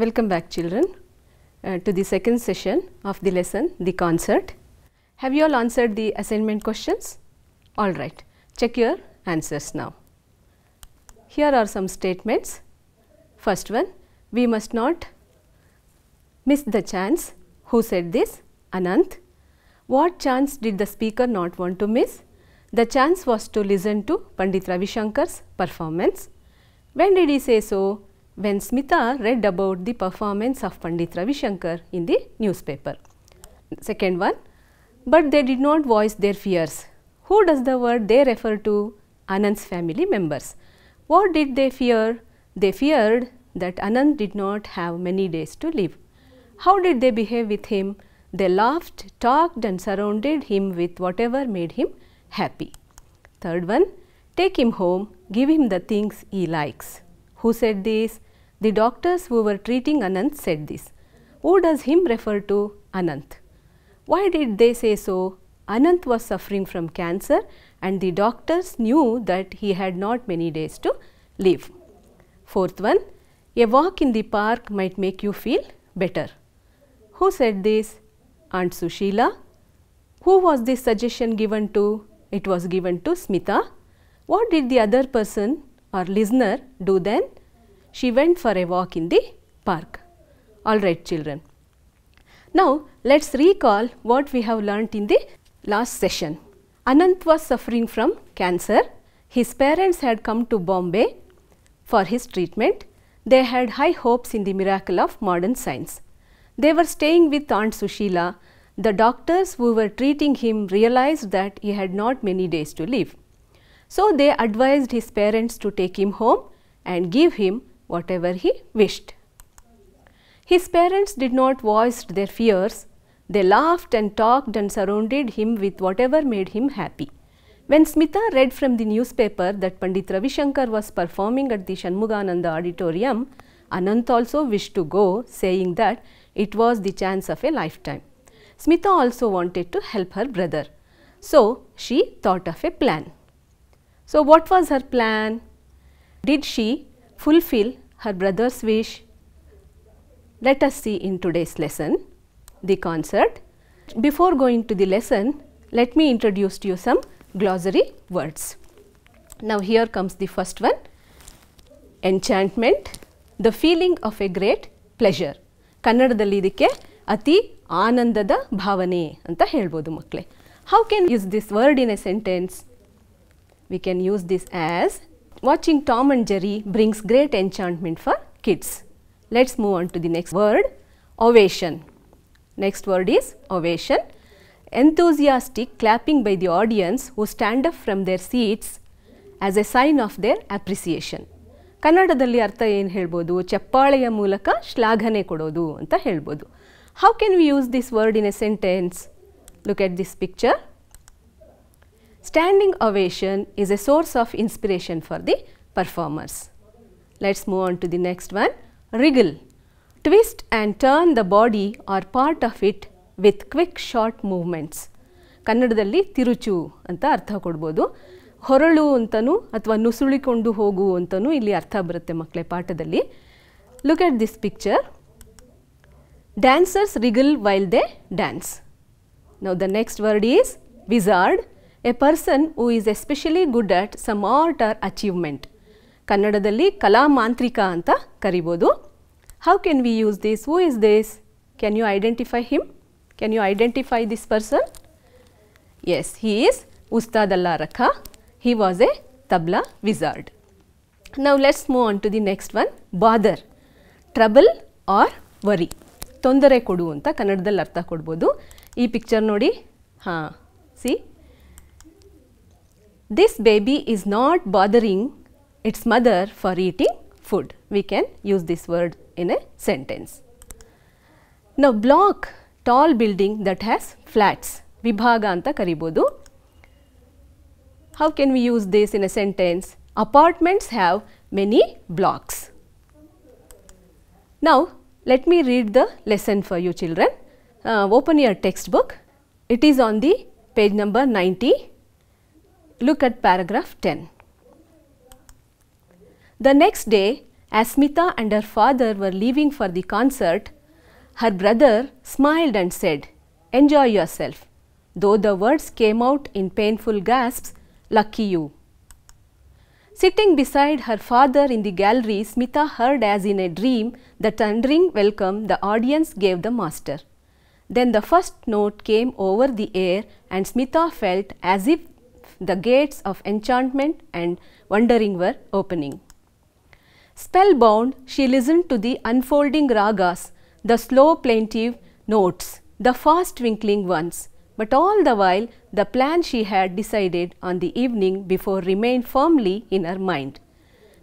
Welcome back children uh, to the second session of the lesson the concert. Have you all answered the assignment questions? Alright, check your answers now. Here are some statements. First one, we must not miss the chance. Who said this? Anant. What chance did the speaker not want to miss? The chance was to listen to Pandit Ravi Shankar's performance. When did he say so? when Smita read about the performance of Pandit Ravi Shankar in the newspaper. Second one, but they did not voice their fears. Who does the word they refer to? Anand's family members. What did they fear? They feared that Anand did not have many days to live. How did they behave with him? They laughed, talked and surrounded him with whatever made him happy. Third one, take him home, give him the things he likes. Who said this? The doctors who were treating Anant said this. Who does him refer to? Anant. Why did they say so? Anant was suffering from cancer and the doctors knew that he had not many days to live. Fourth one, a walk in the park might make you feel better. Who said this? Aunt Sushila. Who was this suggestion given to? It was given to Smita. What did the other person or listener do then? she went for a walk in the park. Alright children. Now let us recall what we have learnt in the last session. Anant was suffering from cancer. His parents had come to Bombay for his treatment. They had high hopes in the miracle of modern science. They were staying with Aunt Sushila. The doctors who were treating him realized that he had not many days to live. So they advised his parents to take him home and give him whatever he wished. His parents did not voice their fears. They laughed and talked and surrounded him with whatever made him happy. When Smita read from the newspaper that Pandit Ravishankar was performing at the Shanmugananda auditorium, Anant also wished to go, saying that it was the chance of a lifetime. Smita also wanted to help her brother. So, she thought of a plan. So, what was her plan? Did she fulfill her brother's wish. Let us see in today's lesson the concert. Before going to the lesson, let me introduce to you some glossary words. Now here comes the first one, enchantment, the feeling of a great pleasure. ಕನ್ನಡದಲ್ಲಿ ಇದಕ್ಕೆ ಅತಿ ಆನಂದದ bhavane. Anta ಹೇಳ್ಬೋದು makle. How can use this word in a sentence? We can use this as. Watching Tom and Jerry brings great enchantment for kids. Let us move on to the next word ovation. Next word is ovation. Enthusiastic clapping by the audience who stand up from their seats as a sign of their appreciation. ಕನ್ನಡದಲ್ಲಿ ಅರ್ಥ ಏನು ಹೇಳ್ಬೋದು ಚಪ್ಪಾಳೆಯ ಮೂಲಕ ಶ್ಲಾಘನೆ ಕೊಡೋದು ಅಂತ ಹೇಳ್ಬೋದು How can we use this word in a sentence? Look at this picture. Standing ovation is a source of inspiration for the performers. Let's move on to the next one. Wriggle. Twist and turn the body or part of it with quick short movements. ಕನ್ನಡದಲ್ಲಿ ತಿರುಚು ಅಂತ ಅರ್ಥ ಕೊಡ್ಬೋದು ಹೊರಳು antanu ಅಥವಾ ನುಸುಳಿಕೊಂಡು ಹೋಗು antanu illi artha ಬರುತ್ತೆ ಮಕ್ಕಳೇ ಪಾಠದಲ್ಲಿ Look at this picture. Dancers wriggle while they dance. Now the next word is wizard. A person who is especially good at some art or achievement ಕನ್ನಡದಲ್ಲಿ ಕಲಾ ಕಲಾಮಾಂತ್ರಿಕ ಅಂತ ಕರಿಬೋದು how can we use this who is this can you identify him can you identify this person yes he is Ustad Ustad Alla Rakha he was a tabla wizard ನಾವು let's move on to the next one bother trouble or worry ತೊಂದರೆ ಕೊಡು ಅಂತ ಕನ್ನಡದಲ್ಲಿ ಅರ್ಥ ಕೊಡ್ಬೋದು ಈ picture ನೋಡಿ ಹಾಂ see this baby is not bothering its mother for eating food. We can use this word in a sentence. Now, block tall building that has flats, vibhaga anta karibodu. How can we use this in a sentence? Apartments have many blocks. Now, let me read the lesson for you children. Uh, open your textbook. It is on the page number 90 Look at paragraph 10. The next day, as Smita and her father were leaving for the concert, her brother smiled and said, Enjoy yourself. Though the words came out in painful gasps, lucky you. Sitting beside her father in the gallery, Smita heard as in a dream the thundering welcome the audience gave the master. Then the first note came over the air and Smita felt as if the gates of enchantment and wondering were opening. Spellbound, she listened to the unfolding ragas, the slow plaintive notes, the fast twinkling ones, but all the while the plan she had decided on the evening before remained firmly in her mind.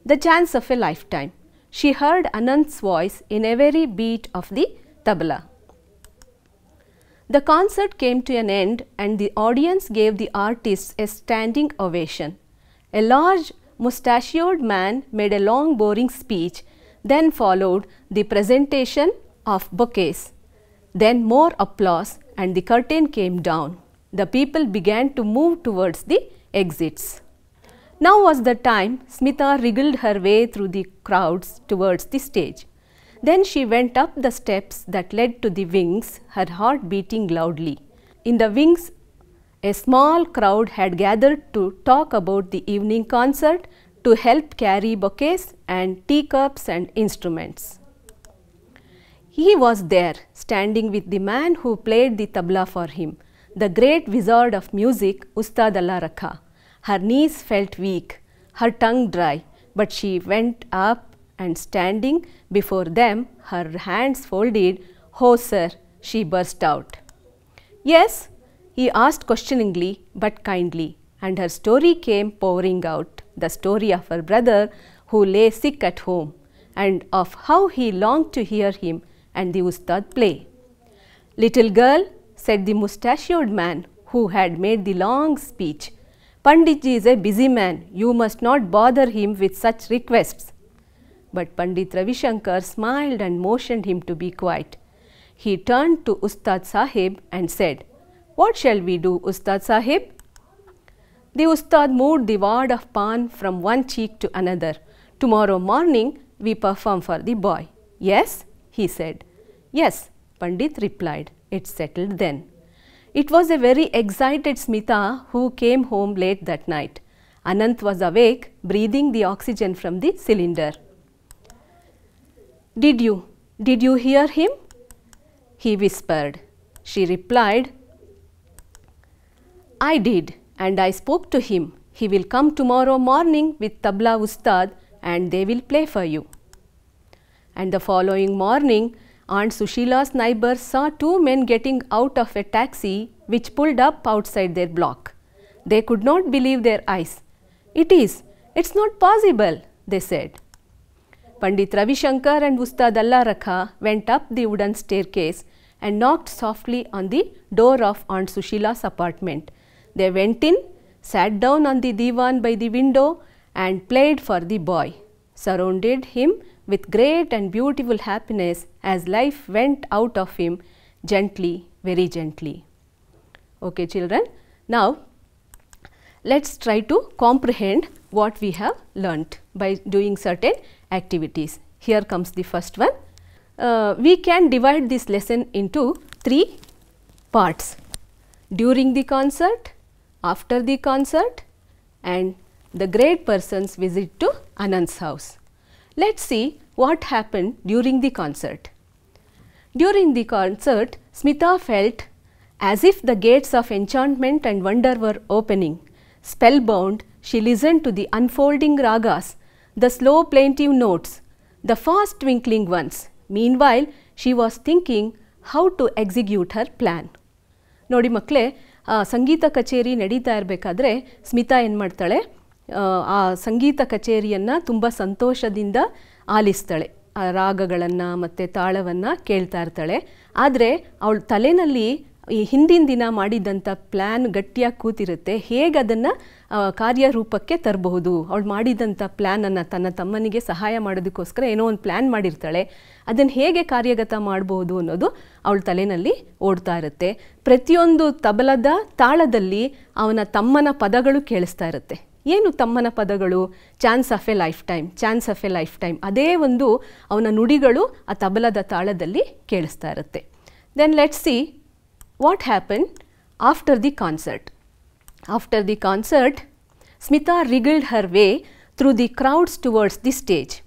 The chance of a lifetime. She heard Anand's voice in every beat of the tabla. The concert came to an end and the audience gave the artists a standing ovation. A large mustachioed man made a long boring speech, then followed the presentation of bouquets. Then more applause and the curtain came down. The people began to move towards the exits. Now was the time Smita wriggled her way through the crowds towards the stage. Then she went up the steps that led to the wings, her heart beating loudly. In the wings, a small crowd had gathered to talk about the evening concert to help carry bouquets and teacups and instruments. He was there, standing with the man who played the tabla for him, the great wizard of music, Ustad Allah Rakha. Her knees felt weak, her tongue dry, but she went up and standing before them, her hands folded, Ho, oh, sir, she burst out. Yes, he asked questioningly but kindly, and her story came pouring out the story of her brother who lay sick at home, and of how he longed to hear him and the Ustad play. Little girl, said the mustachioed man who had made the long speech, Panditji is a busy man, you must not bother him with such requests. But Pandit Ravishankar smiled and motioned him to be quiet. He turned to Ustad Sahib and said, What shall we do, Ustad Sahib? The Ustad moved the ward of pan from one cheek to another. Tomorrow morning we perform for the boy. Yes, he said. Yes, Pandit replied. It's settled then. It was a very excited Smita who came home late that night. Anant was awake, breathing the oxygen from the cylinder. Did you? Did you hear him? He whispered. She replied, I did and I spoke to him. He will come tomorrow morning with tabla ustad and they will play for you. And the following morning, Aunt Sushila's neighbor saw two men getting out of a taxi which pulled up outside their block. They could not believe their eyes. It is, it's not possible, they said. Pandit Ravishankar and Ustad Allah went up the wooden staircase and knocked softly on the door of Aunt Sushila's apartment. They went in, sat down on the divan by the window and played for the boy, surrounded him with great and beautiful happiness as life went out of him gently, very gently. Okay children, now let us try to comprehend what we have learnt by doing certain activities. Here comes the first one. Uh, we can divide this lesson into three parts during the concert, after the concert and the great person's visit to Anand's house. Let us see what happened during the concert. During the concert, Smita felt as if the gates of enchantment and wonder were opening. Spellbound, she listened to the unfolding ragas the slow plaintive notes, the fast twinkling ones. Meanwhile, she was thinking how to execute her plan. ನೋಡಿ ಮಕ್ಕಳೇ ಸಂಗೀತ ಕಚೇರಿ ನಡೀತಾ ಇರಬೇಕಾದ್ರೆ ಸ್ಮಿತಾ ಏನು ಮಾಡ್ತಾಳೆ ಆ ಸಂಗೀತ ಕಚೇರಿಯನ್ನು ತುಂಬ ಸಂತೋಷದಿಂದ ಆಲಿಸ್ತಾಳೆ ಆ ರಾಗಗಳನ್ನು ಮತ್ತು ತಾಳವನ್ನು ಕೇಳ್ತಾ ಇರ್ತಾಳೆ ಆದರೆ ಅವಳ ತಲೆಯಲ್ಲಿ ಈ ಹಿಂದಿನ ದಿನ ಮಾಡಿದ್ದಂಥ ಪ್ಲ್ಯಾನ್ ಗಟ್ಟಿಯಾಗಿ ಕೂತಿರುತ್ತೆ ಹೇಗೆ ಅದನ್ನು ಕಾರ್ಯರೂಪಕ್ಕೆ ತರಬಹುದು ಅವಳು ಮಾಡಿದಂಥ ಪ್ಲ್ಯಾನನ್ನು ತನ್ನ ತಮ್ಮನಿಗೆ ಸಹಾಯ ಮಾಡೋದಕ್ಕೋಸ್ಕರ ಏನೋ ಒಂದು ಪ್ಲ್ಯಾನ್ ಮಾಡಿರ್ತಾಳೆ ಅದನ್ನು ಹೇಗೆ ಕಾರ್ಯಗತ ಮಾಡಬಹುದು ಅನ್ನೋದು ಅವಳ ತಲೆಯಲ್ಲಿ ಓಡ್ತಾ ಇರುತ್ತೆ ಪ್ರತಿಯೊಂದು ತಬಲದ ತಾಳದಲ್ಲಿ ಅವನ ತಮ್ಮನ ಪದಗಳು ಕೇಳಿಸ್ತಾ ಇರುತ್ತೆ ಏನು ತಮ್ಮನ ಪದಗಳು chance of a lifetime chance of a lifetime ಅದೇ ಒಂದು ಅವನ ನುಡಿಗಳು ಆ ತಬಲದ ತಾಳದಲ್ಲಿ ಕೇಳಿಸ್ತಾ ಇರುತ್ತೆ then let see what happened after the concert? After the concert, Smita wriggled her way through the crowds towards the stage.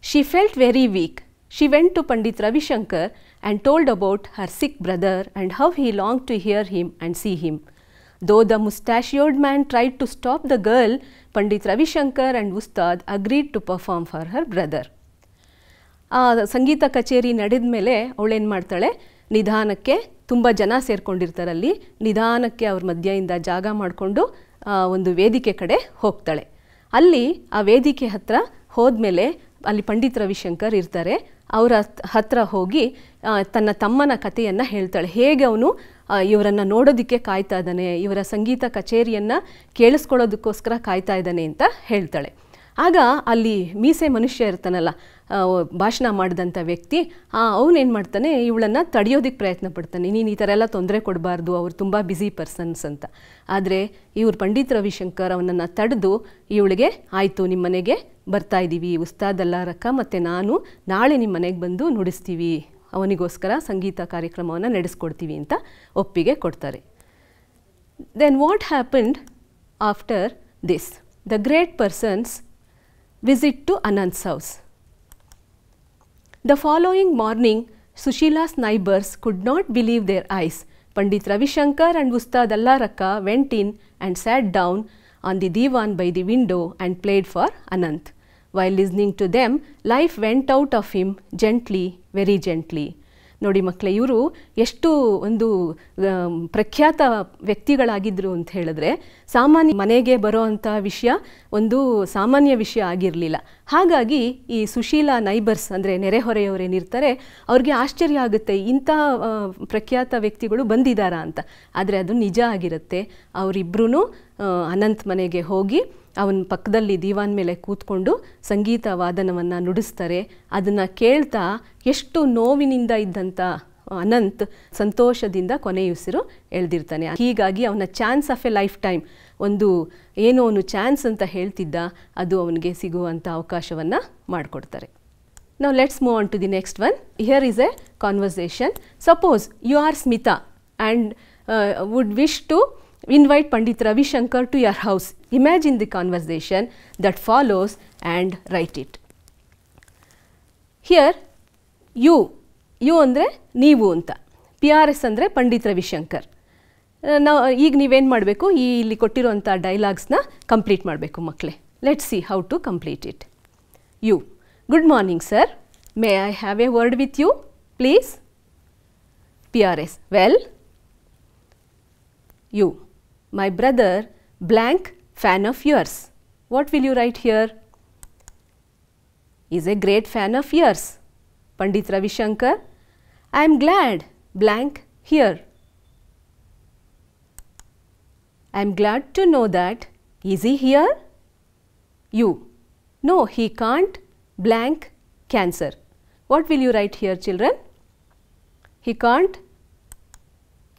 She felt very weak. She went to Pandit Ravi Shankar and told about her sick brother and how he longed to hear him and see him. Though the mustachioed man tried to stop the girl, Pandit Ravi Shankar and Ustad agreed to perform for her brother. The ಸಂಗೀತ ಕಚೇರಿ ನಡೆದ ಮೇಲೆ ಅವಳೇನು ನಿಧಾನಕ್ಕೆ ತುಂಬ ಜನ ಸೇರ್ಕೊಂಡಿರ್ತಾರೆ ಅಲ್ಲಿ ನಿಧಾನಕ್ಕೆ ಅವ್ರ ಮಧ್ಯೆಯಿಂದ ಜಾಗ ಮಾಡಿಕೊಂಡು ಒಂದು ವೇದಿಕೆ ಕಡೆ ಹೋಗ್ತಾಳೆ ಅಲ್ಲಿ ಆ ವೇದಿಕೆ ಹತ್ರ ಹೋದ್ಮೇಲೆ ಅಲ್ಲಿ ಪಂಡಿತ್ ರವಿಶಂಕರ್ ಇರ್ತಾರೆ ಅವರ ಹತ್ರ ಹೋಗಿ ತನ್ನ ತಮ್ಮನ ಕಥೆಯನ್ನು ಹೇಳ್ತಾಳೆ ಹೇಗೆ ಅವನು ಇವರನ್ನು ನೋಡೋದಕ್ಕೆ ಕಾಯ್ತಾ ಇದ್ದಾನೆ ಇವರ ಸಂಗೀತ ಕಚೇರಿಯನ್ನು ಕೇಳಿಸ್ಕೊಳ್ಳೋದಕ್ಕೋಸ್ಕರ ಕಾಯ್ತಾ ಇದ್ದಾನೆ ಅಂತ ಹೇಳ್ತಾಳೆ ಆಗ ಅಲ್ಲಿ ಮೀಸೆ ಮನುಷ್ಯ ಇರ್ತಾನಲ್ಲ ಭಾಷಣ ಮಾಡಿದಂಥ ವ್ಯಕ್ತಿ ಅವನೇನು ಮಾಡ್ತಾನೆ ಇವಳನ್ನು ತಡೆಯೋದಕ್ಕೆ ಪ್ರಯತ್ನ ಪಡ್ತಾನೆ ನೀನು ಈ ಥರ ಎಲ್ಲ ತೊಂದರೆ ಕೊಡಬಾರ್ದು ಅವರು ತುಂಬ ಬ್ಯುಸಿ ಪರ್ಸನ್ಸ್ ಅಂತ ಆದರೆ ಇವರು ಪಂಡಿತ್ ರವಿಶಂಕರ್ ಅವನನ್ನು ತಡೆದು ಇವಳಿಗೆ ಆಯಿತು ನಿಮ್ಮ ಮನೆಗೆ ಬರ್ತಾ ಇದ್ದೀವಿ ಉಸ್ತಾದಲ್ಲಾರಕ್ಕ ಮತ್ತು ನಾನು ನಾಳೆ ನಿಮ್ಮ ಮನೆಗೆ ಬಂದು ನುಡಿಸ್ತೀವಿ ಅವನಿಗೋಸ್ಕರ ಸಂಗೀತ ಕಾರ್ಯಕ್ರಮವನ್ನು ನಡೆಸ್ಕೊಡ್ತೀವಿ ಅಂತ ಒಪ್ಪಿಗೆ ಕೊಡ್ತಾರೆ then what happened after this the great persons visit to Anand's house. The following morning, Sushila's neighbors could not believe their eyes. Pandit Ravi Shankar and Ustad Allaraka went in and sat down on the divan by the window and played for Anant. While listening to them, life went out of him gently, very gently. ನೋಡಿ ಮಕ್ಕಳೇ ಇವರು ಎಷ್ಟು ಒಂದು ಪ್ರಖ್ಯಾತ ವ್ಯಕ್ತಿಗಳಾಗಿದ್ದರು ಅಂತ ಹೇಳಿದ್ರೆ ಸಾಮಾನ್ಯ ಮನೆಗೆ ಬರೋ ಅಂಥ ವಿಷಯ ಒಂದು ಸಾಮಾನ್ಯ ವಿಷಯ ಆಗಿರಲಿಲ್ಲ ಹಾಗಾಗಿ ಈ ಸುಶೀಲಾ ನೈಬರ್ಸ್ ಅಂದರೆ ನೆರೆಹೊರೆಯವರೇನಿರ್ತಾರೆ ಅವ್ರಿಗೆ ಆಶ್ಚರ್ಯ ಆಗುತ್ತೆ ಇಂಥ ಪ್ರಖ್ಯಾತ ವ್ಯಕ್ತಿಗಳು ಬಂದಿದ್ದಾರಾ ಅಂತ ಆದರೆ ಅದು ನಿಜ ಆಗಿರುತ್ತೆ ಅವರಿಬ್ಬರೂ ಅನಂತ್ ಮನೆಗೆ ಹೋಗಿ ಅವನ ಪಕ್ಕದಲ್ಲಿ ದೀವಾನ ಮೇಲೆ ಕೂತ್ಕೊಂಡು ಸಂಗೀತ ವಾದನವನ್ನು ನುಡಿಸ್ತಾರೆ ಅದನ್ನು ಕೇಳ್ತಾ ಎಷ್ಟು ನೋವಿನಿಂದ ಇದ್ದಂಥ ಅನಂತ್ ಸಂತೋಷದಿಂದ ಕೊನೆಯುಸಿರು ಎಳೆದಿರ್ತಾನೆ ಹೀಗಾಗಿ ಅವನ chance of a lifetime ಒಂದು ಏನೋ ಅವನು ಚಾನ್ಸ್ ಅಂತ ಹೇಳ್ತಿದ್ದ ಅದು ಅವನಿಗೆ ಸಿಗುವಂಥ ಅವಕಾಶವನ್ನು ಮಾಡಿಕೊಡ್ತಾರೆ ನಾವು let's move on to the next one here is a conversation suppose you are Smita and would wish to invite Pandit Ravi Shankar to your house. Imagine the conversation that follows and write it. Here, you, you andre, neevu unta. PRS andre, Pandit Ravi Shankar. Uh, now, ig niven madbeku, ili kotiru anta dialogues na complete madbeku makle. Let's see how to complete it. You, good morning, sir. May I have a word with you, please? PRS, well, you my brother blank fan of yours. What will you write here? Is a great fan of yours. Pandit Ravi Shankar, I am glad blank here. I am glad to know that. Is he here? You. No, he can't. Blank cancer. What will you write here children? He can't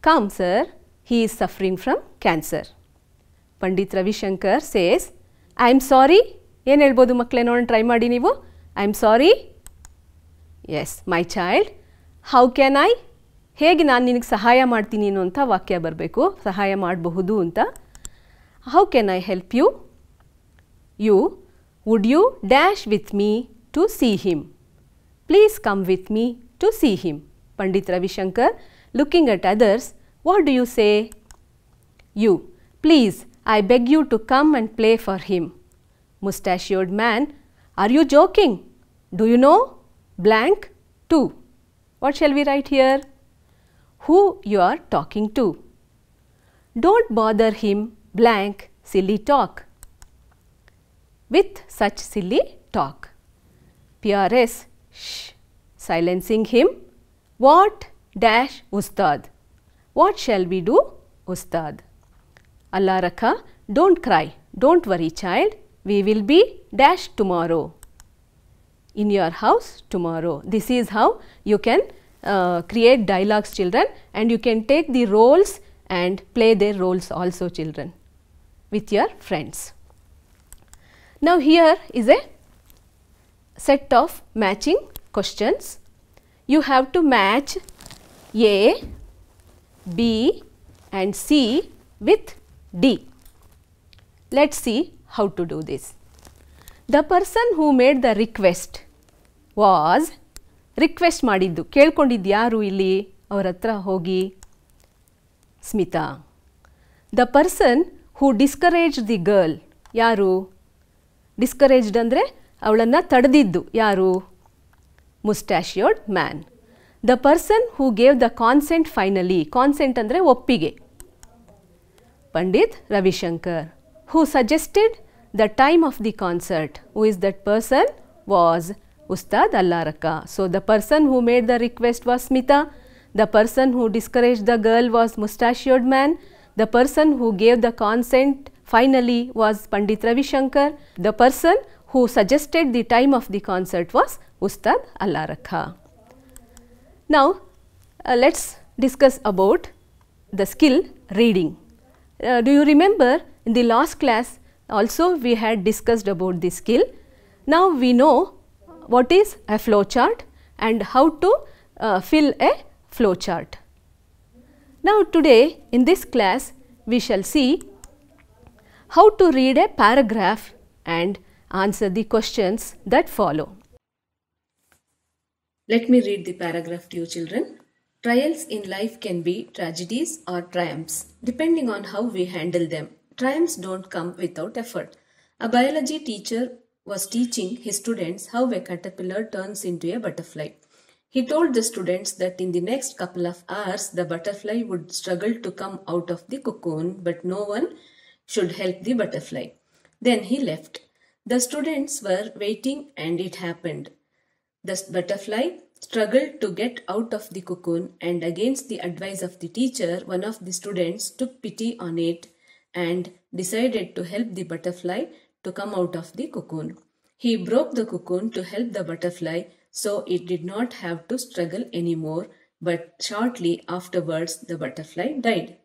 come sir. he is suffering from cancer. Pandit Ravi Shankar says, I am sorry. ಏನು ಹೇಳ್ಬೋದು ಮಕ್ಕಳೇ ನೋಡೋಣ try ಮಾಡಿ ನೀವು I am sorry yes my child how can I ಹೇಗೆ ನಾನು ನಿನಗೆ ಸಹಾಯ ಮಾಡ್ತೀನಿ ಅಂತ ವಾಕ್ಯ ಬರಬೇಕು ಸಹಾಯ ಮಾಡಬಹುದು ಅಂತ how can I help you you would you dash with me to see him please come with me to see him Pandit Ravishankar looking at others what do you say? You, please, I beg you to come and play for him. Mustachioed man, are you joking? Do you know? Blank 2. What shall we write here? Who you are talking to. Don't bother him blank silly talk. With such silly talk. PRS shh silencing him. What dash ustad. What shall we do, Ustad? Allah Rakha, don't cry, don't worry child, we will be dash tomorrow. In your house tomorrow. This is how you can uh, create dialogues children and you can take the roles and play their roles also children with your friends. Now, here is a set of matching questions. You have to match A B and C with D. Let us see how to do this. The person who made the request was request ಮಾಡಿದ್ದು ಕೇಳ್ಕೊಂಡಿದ್ದು ಯಾರು ಇಲ್ಲಿ ಅವರ ಹತ್ರ ಹೋಗಿ Smita the person who discourage the girl ಯಾರು discouraged ಅಂದರೆ ಅವಳನ್ನು ತಡೆದಿದ್ದು ಯಾರು mustachioed man the person who gave the consent finally, consent ಅಂದರೆ ಒಪ್ಪಿಗೆ Pandit Ravishankar who suggested the time of the concert, who is that person was Ustad Allaraka. So, the person who made the request was Smita, the person who discouraged the girl was mustachioed man, the person who gave the consent finally was Pandit Ravishankar, the person who suggested the time of the concert was Ustad Allaraka. Now, uh, let us discuss about the skill reading. Uh, do you remember in the last class also we had discussed about the skill. Now, we know what is a flow chart and how to uh, fill a flow chart. Now, today in this class we shall see how to read a paragraph and answer the questions that follow. Let me read the paragraph to you children. Trials in life can be tragedies or triumphs, depending on how we handle them. Triumphs don't come without effort. A biology teacher was teaching his students how a caterpillar turns into a butterfly. He told the students that in the next couple of hours the butterfly would struggle to come out of the cocoon, but no one should help the butterfly. Then he left. The students were waiting and it happened. The butterfly struggled to get out of the cocoon and against the advice of the teacher, one of the students took pity on it and decided to help the butterfly to come out of the cocoon. He broke the cocoon to help the butterfly so it did not have to struggle anymore but shortly afterwards the butterfly died.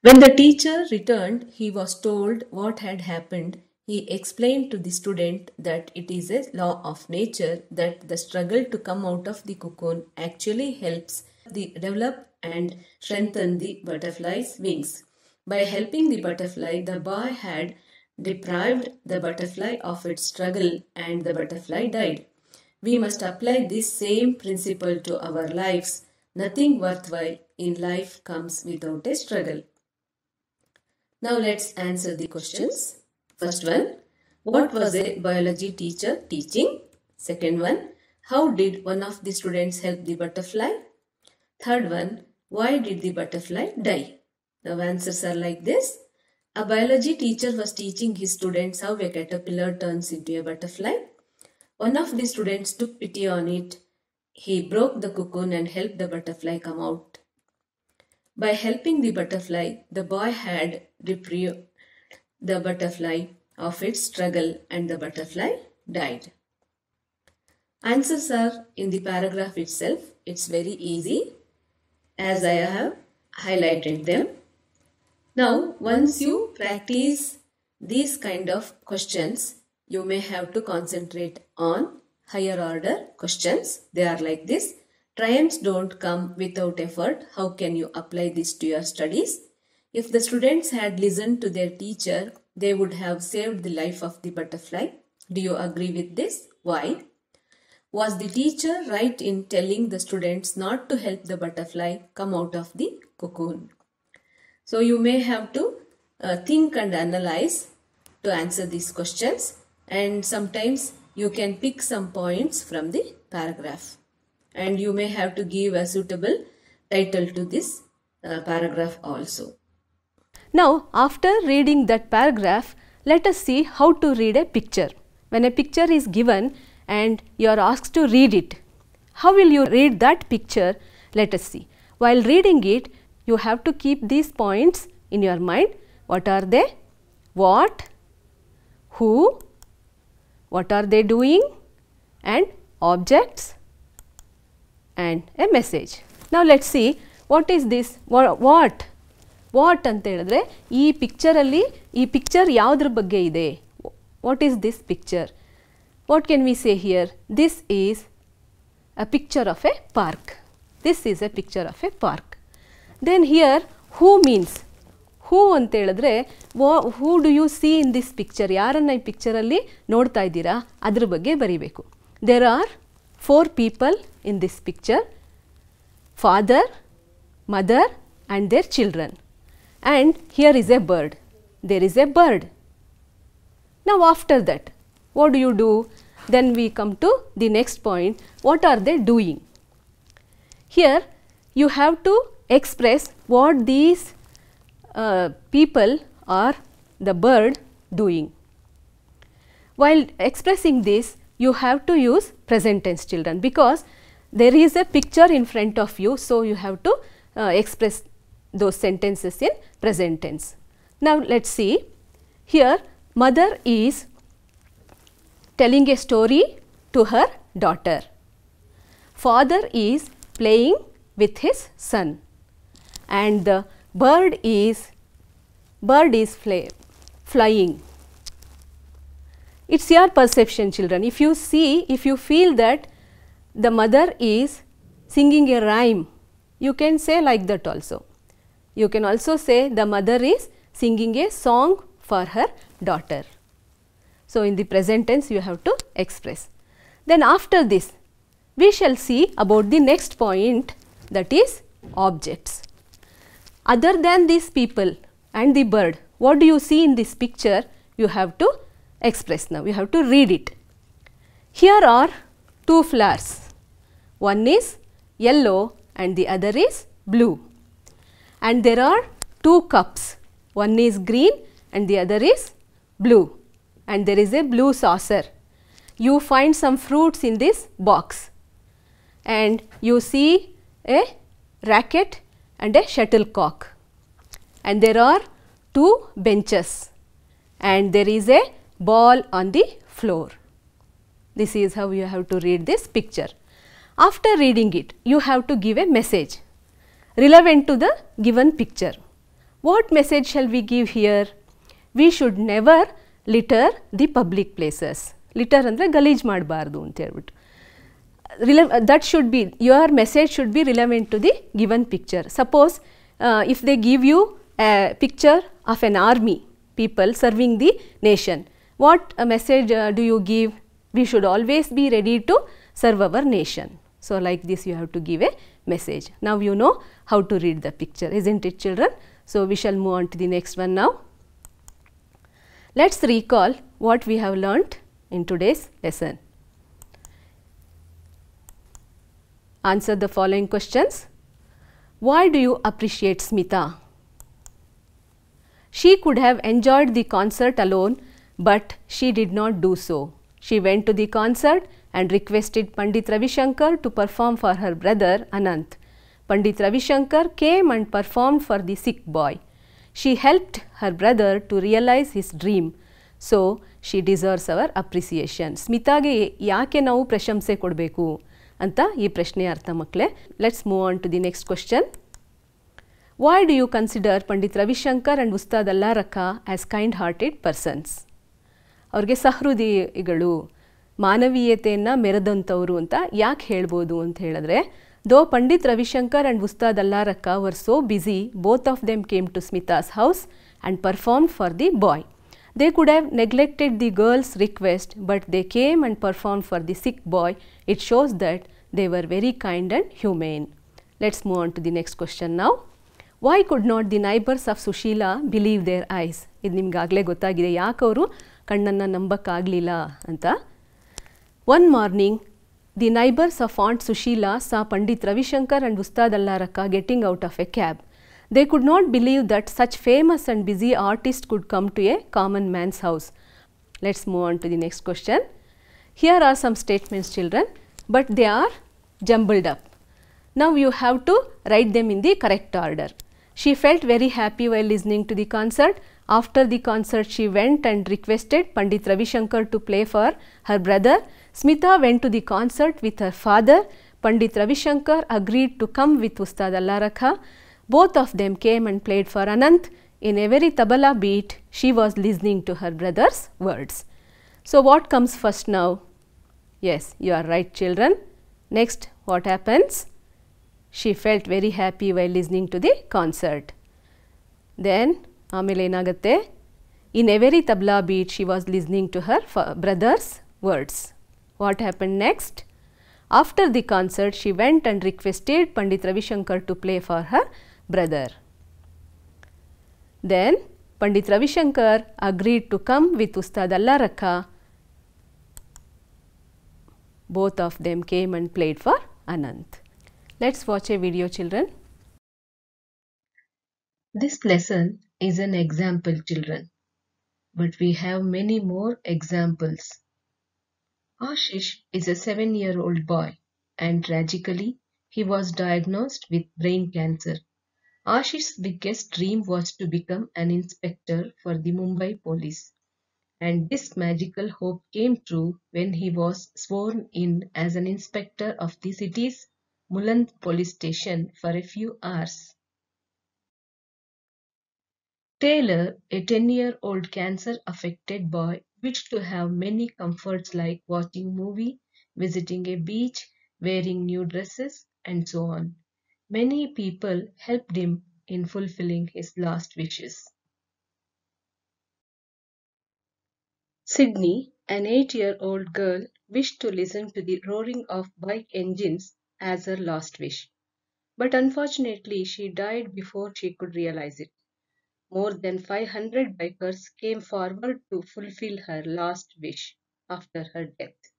When the teacher returned, he was told what had happened he explained to the student that it is a law of nature that the struggle to come out of the cocoon actually helps the develop and strengthen the butterfly's wings. By helping the butterfly, the boy had deprived the butterfly of its struggle and the butterfly died. We must apply this same principle to our lives. Nothing worthwhile in life comes without a struggle. Now let's answer the questions. First one, what was a biology teacher teaching? Second one, how did one of the students help the butterfly? Third one, why did the butterfly die? Now answers are like this. A biology teacher was teaching his students how a caterpillar turns into a butterfly. One of the students took pity on it. He broke the cocoon and helped the butterfly come out. By helping the butterfly, the boy had reprieve the butterfly of its struggle and the butterfly died. Answers are in the paragraph itself. It's very easy as I have highlighted them. Now, once you practice these kind of questions, you may have to concentrate on higher order questions. They are like this. Triumphs don't come without effort. How can you apply this to your studies? If the students had listened to their teacher, they would have saved the life of the butterfly. Do you agree with this? Why? Was the teacher right in telling the students not to help the butterfly come out of the cocoon? So you may have to uh, think and analyze to answer these questions and sometimes you can pick some points from the paragraph and you may have to give a suitable title to this uh, paragraph also. Now, after reading that paragraph, let us see how to read a picture. When a picture is given and you are asked to read it, how will you read that picture? Let us see. While reading it, you have to keep these points in your mind. What are they? What? Who? What are they doing? And objects and a message. Now, let us see what is this, what what ಅಂತ ಹೇಳಿದ್ರೆ ಈ ಪಿಕ್ಚರಲ್ಲಿ ಈ picture ಯಾವುದ್ರ ಬಗ್ಗೆ ಇದೆ what is this picture what can we say here this is a picture of a park this is a picture of a park then here who means who ಅಂತ ಹೇಳಿದ್ರೆ what who do you see in this picture ಯಾರನ್ನು ಈ ಪಿಕ್ಚರಲ್ಲಿ ನೋಡ್ತಾ ಇದ್ದೀರಾ ಅದ್ರ ಬಗ್ಗೆ ಬರೀಬೇಕು there are four people in this picture father mother and there children and here is a bird. There is a bird. Now, after that, what do you do? Then we come to the next point, what are they doing? Here, you have to express what these uh, people are, the bird doing. While expressing this, you have to use present tense children because there is a picture in front of you. So, you have to uh, express those sentences in present tense. Now, let us see here mother is telling a story to her daughter. Father is playing with his son and the bird is bird is fly, flying. It is your perception children. If you see, if you feel that the mother is singing a rhyme, you can say like that also. You can also say the mother is singing a song for her daughter. So, in the present tense you have to express. Then after this we shall see about the next point that is objects. Other than these people and the bird what do you see in this picture you have to express now you have to read it. Here are two flowers one is yellow and the other is blue and there are two cups. One is green and the other is blue and there is a blue saucer. You find some fruits in this box and you see a racket and a shuttlecock and there are two benches and there is a ball on the floor. This is how you have to read this picture. After reading it, you have to give a message relevant to the given picture. What message shall we give here? We should never litter the public places. Litter and the ಮಾಡಬಾರ್ದು ಅಂತ ಹೇಳ್ಬಿಟ್ಟು ರಿಲೆ that should be your message should be relevant to the given picture if they give you a picture of an army people serving the nation. What uh, message uh, do you give? We should always be ready to serve our nation. So, like this you have to give a message. Now, you know how to read the picture, isn't it children? So, we shall move on to the next one now. Let us recall what we have learnt in today's lesson. Answer the following questions. Why do you appreciate Smita? She could have enjoyed the concert alone, but she did not do so. She went to the concert and requested Pandit Ravi Shankar to perform for her brother Anant. Pandit Ravishankar came and performed for the sick boy she helped her brother to realise his dream so she deserves our appreciation ಸ್ಮಿತಾಗೆ ಯಾಕೆ ನಾವು ಪ್ರಶಂಸೆ ಕೊಡಬೇಕು ಅಂತ ಈ ಪ್ರಶ್ನೆ ಅರ್ಥ ಮಕ್ಕಳೇ let's move on to the next question why do you consider Pandit Ravishankar and Ustad Allarakha as kind hearted persons ಅವ್ರಿಗೆ ಸಹೃದಯಿಗಳು ಮಾನವೀಯತೆಯನ್ನು ಮೆರೆದಂಥವ್ರು ಅಂತ ಯಾಕೆ ಹೇಳ್ಬೋದು ಅಂತ ಹೇಳಿದ್ರೆ Though Pandit Ravishankar and Ustad Allarakka were so busy, both of them came to Smita's house and performed for the boy. They could have neglected the girl's request, but they came and performed for the sick boy. It shows that they were very kind and humane. Let us move on to the next question now. Why could not the neighbours of Sushila believe their eyes? One morning, the neighbors of Aunt Sushila saw Pandit Ravishankar and Ustad Allaraka getting out of a cab. They could not believe that such famous and busy artist could come to a common man's house. Let us move on to the next question. Here are some statements children, but they are jumbled up. Now you have to write them in the correct order. She felt very happy while listening to the concert. After the concert, she went and requested Pandit Ravishankar to play for her brother Smita went to the concert with her father. Pandit Ravishankar agreed to come with Ustad Allarakha. Both of them came and played for Ananth. In every tabla beat, she was listening to her brother's words. So, what comes first now? Yes, you are right children. Next, what happens? She felt very happy while listening to the concert. Then, ಆಮೇಲೆ ಏನಾಗುತ್ತೆ In every tabla beat, she was listening to her brother's words. What happened next? After the concert, she went and requested Pandit Ravi Shankar to play for her brother. Then Pandit Ravi Shankar agreed to come with Ustad Allah Both of them came and played for Anant. Let us watch a video children. This lesson is an example children, but we have many more examples. Ashish is a seven year old boy and tragically, he was diagnosed with brain cancer. Ashish's biggest dream was to become an inspector for the Mumbai police. And this magical hope came true when he was sworn in as an inspector of the city's Mulan police station for a few hours. Taylor, a 10 year old cancer affected boy, Wished to have many comforts like watching movie, visiting a beach, wearing new dresses, and so on. Many people helped him in fulfilling his last wishes. Sydney, an eight-year-old girl, wished to listen to the roaring of bike engines as her last wish. But unfortunately, she died before she could realize it. More than 500 bikers came forward to fulfill her last wish after her death.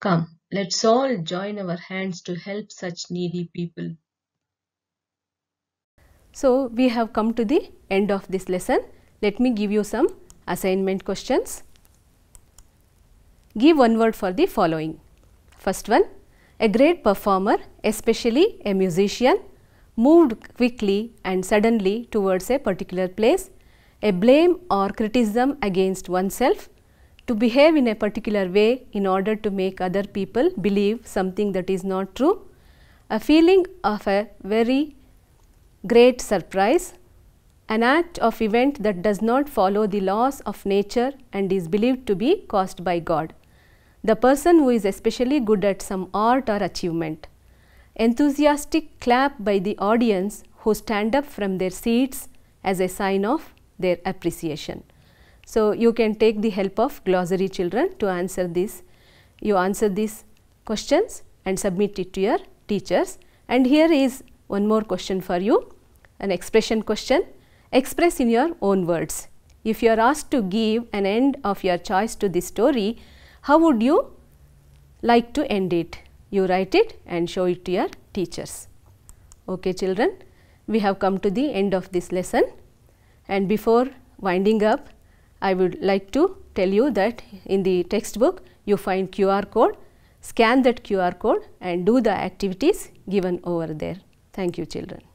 Come, let's all join our hands to help such needy people. So, we have come to the end of this lesson. Let me give you some assignment questions. Give one word for the following. First one a great performer, especially a musician, moved quickly and suddenly towards a particular place, a blame or criticism against oneself, to behave in a particular way in order to make other people believe something that is not true, a feeling of a very great surprise, an act of event that does not follow the laws of nature and is believed to be caused by God the person who is especially good at some art or achievement. Enthusiastic clap by the audience who stand up from their seats as a sign of their appreciation. So, you can take the help of glossary children to answer this. You answer these questions and submit it to your teachers. And here is one more question for you, an expression question. Express in your own words. If you are asked to give an end of your choice to this story, how would you like to end it? You write it and show it to your teachers. Okay children, we have come to the end of this lesson and before winding up, I would like to tell you that in the textbook you find QR code, scan that QR code and do the activities given over there. Thank you children.